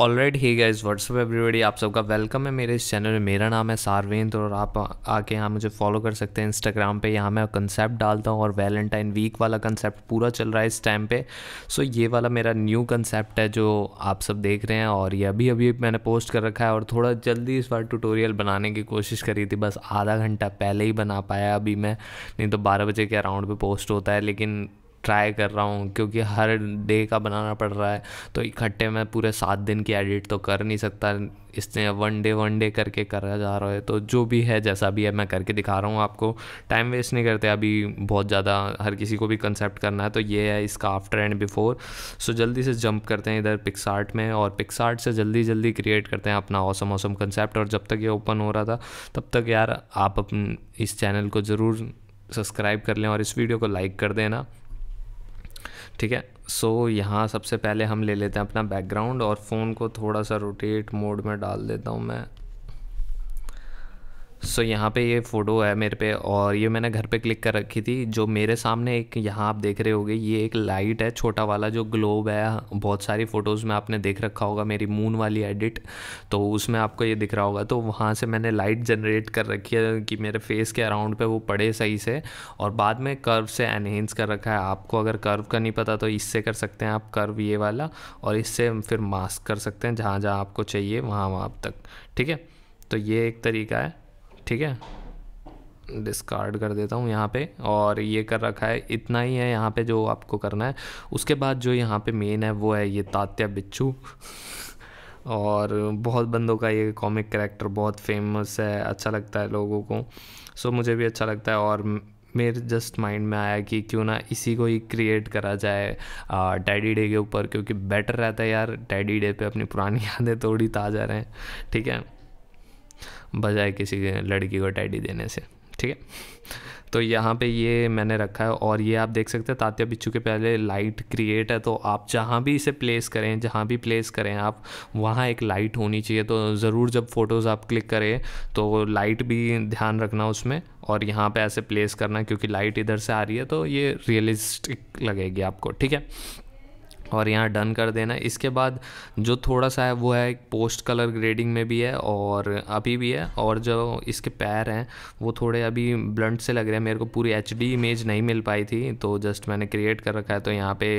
already ही guys what's up everybody आप सबका वेलकम है मेरे इस चैनल में मेरा नाम है सारवेंद्र और आप आके यहाँ मुझे फॉलो कर सकते हैं इंस्टाग्राम पे यहाँ मैं कंसेप्ट डालता हूँ और वैलेंटाइन वीक वाला कंसेप्ट पूरा चल रहा है इस टाइम पे सो ये वाला मेरा न्यू कंसेप्ट है जो आप सब देख रहे हैं और ये अभी अभी मैंने पोस्ट कर रखा है और थोड़ा जल्दी इस बार ट्यूटोरियल बनाने की कोशिश करी थी बस आधा घंटा पहले ही बना पाया अभी मैं नहीं तो बारह बजे के अराउंड पर पोस्ट होता है लेकिन ट्राई कर रहा हूँ क्योंकि हर डे का बनाना पड़ रहा है तो इकट्ठे में पूरे सात दिन की एडिट तो कर नहीं सकता इसने वन डे वन डे करके करा जा रहा है तो जो भी है जैसा भी है मैं करके दिखा रहा हूँ आपको टाइम वेस्ट नहीं करते अभी बहुत ज़्यादा हर किसी को भी कंसेप्ट करना है तो ये है इसका आफ्टर एंड बिफोर सो जल्दी से जंप करते हैं इधर पिक्सार्ट में और पिक्सार्ट से जल्दी जल्दी क्रिएट करते हैं अपना औसम औसम कंसेप्ट और जब तक ये ओपन हो रहा था तब तक यार आप अपन इस चैनल को ज़रूर सब्सक्राइब कर लें और इस वीडियो को लाइक कर देना ठीक है सो so, यहाँ सबसे पहले हम ले लेते हैं अपना बैकग्राउंड और फ़ोन को थोड़ा सा रोटेट मोड में डाल देता हूँ मैं सो so, यहाँ पे ये फ़ोटो है मेरे पे और ये मैंने घर पे क्लिक कर रखी थी जो मेरे सामने एक यहाँ आप देख रहे होगे ये एक लाइट है छोटा वाला जो ग्लोब है बहुत सारी फ़ोटोज़ में आपने देख रखा होगा मेरी मून वाली एडिट तो उसमें आपको ये दिख रहा होगा तो वहाँ से मैंने लाइट जनरेट कर रखी है कि मेरे फेस के अराउंड पर वो पड़े सही से और बाद में कर्व से एनहेंस कर रखा है आपको अगर कर्व का नहीं पता तो इससे कर सकते हैं आप कर्व ये वाला और इससे फिर मास्क कर सकते हैं जहाँ जहाँ आपको चाहिए वहाँ वहाँ तक ठीक है तो ये एक तरीका है ठीक है डिस्कार्ड कर देता हूँ यहाँ पे और ये कर रखा है इतना ही है यहाँ पे जो आपको करना है उसके बाद जो यहाँ पे मेन है वो है ये तात्या बिच्छू और बहुत बंदों का ये कॉमिक करेक्टर बहुत फेमस है अच्छा लगता है लोगों को सो मुझे भी अच्छा लगता है और मेरे जस्ट माइंड में आया कि क्यों ना इसी को ही क्रिएट करा जाए डैडी डे के ऊपर क्योंकि बेटर रहता है यार डैडी डे पे अपनी पुरानी यादें थोड़ी ताज़ा रहें ठीक है बजाय किसी लड़की को टैडी देने से ठीक है तो यहाँ पे ये मैंने रखा है और ये आप देख सकते हैं तात्या बिच्छू के पहले लाइट क्रिएट है तो आप जहाँ भी इसे प्लेस करें जहाँ भी प्लेस करें आप वहाँ एक लाइट होनी चाहिए तो ज़रूर जब फ़ोटोज़ आप क्लिक करें तो लाइट भी ध्यान रखना उसमें और यहाँ पे ऐसे प्लेस करना क्योंकि लाइट इधर से आ रही है तो ये रियलिस्टिक लगेगी आपको ठीक है और यहाँ डन कर देना इसके बाद जो थोड़ा सा है वो है पोस्ट कलर ग्रेडिंग में भी है और अभी भी है और जो इसके पैर हैं वो थोड़े अभी ब्लंट से लग रहे हैं मेरे को पूरी एच इमेज नहीं मिल पाई थी तो जस्ट मैंने क्रिएट कर रखा है तो यहाँ पे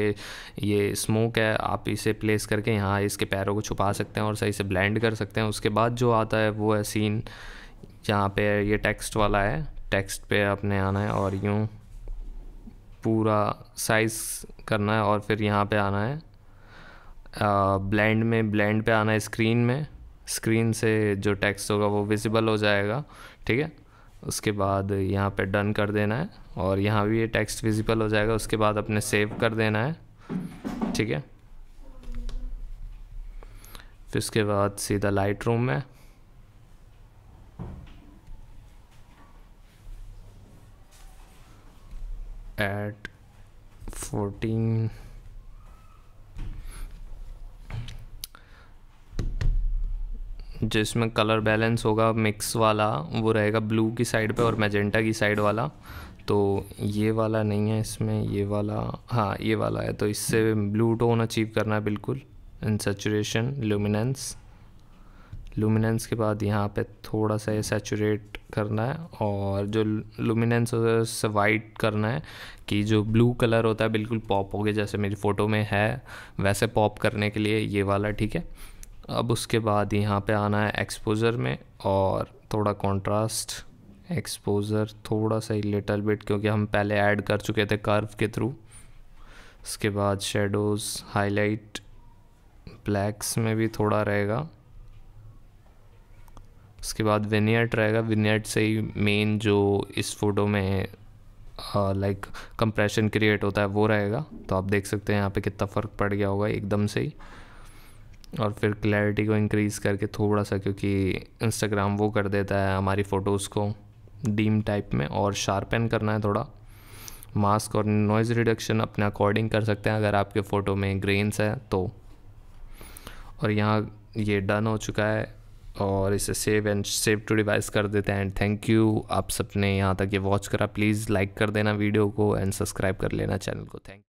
ये स्मोक है आप इसे प्लेस करके यहाँ इसके पैरों को छुपा सकते हैं और सही से ब्लेंड कर सकते हैं उसके बाद जो आता है वो है सीन जहाँ पे ये टेक्स्ट वाला है टेक्स्ट पे आपने आना है और यूँ पूरा साइज़ करना है और फिर यहाँ पे आना है ब्लेंड में ब्लेंड पे आना है स्क्रीन में स्क्रीन से जो टेक्स्ट होगा वो विजिबल हो जाएगा ठीक है उसके बाद यहाँ पे डन कर देना है और यहाँ भी ये टेक्स्ट विजिबल हो जाएगा उसके बाद अपने सेव कर देना है ठीक है फिर उसके बाद सीधा लाइट रूम में at 14 जिसमें कलर बैलेंस होगा मिक्स वाला वो रहेगा ब्लू की साइड पे और मैजेंटा की साइड वाला तो ये वाला नहीं है इसमें ये वाला हाँ ये वाला है तो इससे ब्लू टोन अचीव करना है बिल्कुल इन सेचुरेशन ल्यूमिनेंस लुमिनेंस के बाद यहाँ पे थोड़ा सा ये सेचूरेट करना है और जो लुमिनेंस उससे वाइट करना है कि जो ब्लू कलर होता है बिल्कुल पॉप हो गया जैसे मेरी फ़ोटो में है वैसे पॉप करने के लिए ये वाला ठीक है अब उसके बाद यहाँ पे आना है एक्सपोज़र में और थोड़ा कॉन्ट्रास्ट एक्सपोज़र थोड़ा सा ही लिटल बिट क्योंकि हम पहले ऐड कर चुके थे कर्व के थ्रू उसके बाद शेडोज़ हाईलाइट ब्लैक्स में भी थोड़ा रहेगा उसके बाद विनेट रहेगा विनेट से ही मेन जो इस फोटो में लाइक कंप्रेशन क्रिएट होता है वो रहेगा तो आप देख सकते हैं यहाँ पे कितना फ़र्क पड़ गया होगा एकदम से ही और फिर क्लैरिटी को इंक्रीज़ करके थोड़ा सा क्योंकि इंस्टाग्राम वो कर देता है हमारी फ़ोटोज़ को डीम टाइप में और शार्पन करना है थोड़ा मास्क और नॉइज़ रिडक्शन अपने अकॉर्डिंग कर सकते हैं अगर आपके फ़ोटो में ग्रेन्स है तो और यहाँ ये डन हो चुका है और इसे save and save to device कर देते हैं एंड थैंक यू आप सबने यहाँ तक ये वॉच करा प्लीज़ लाइक कर देना वीडियो को एंड सब्सक्राइब कर लेना चैनल को थैंक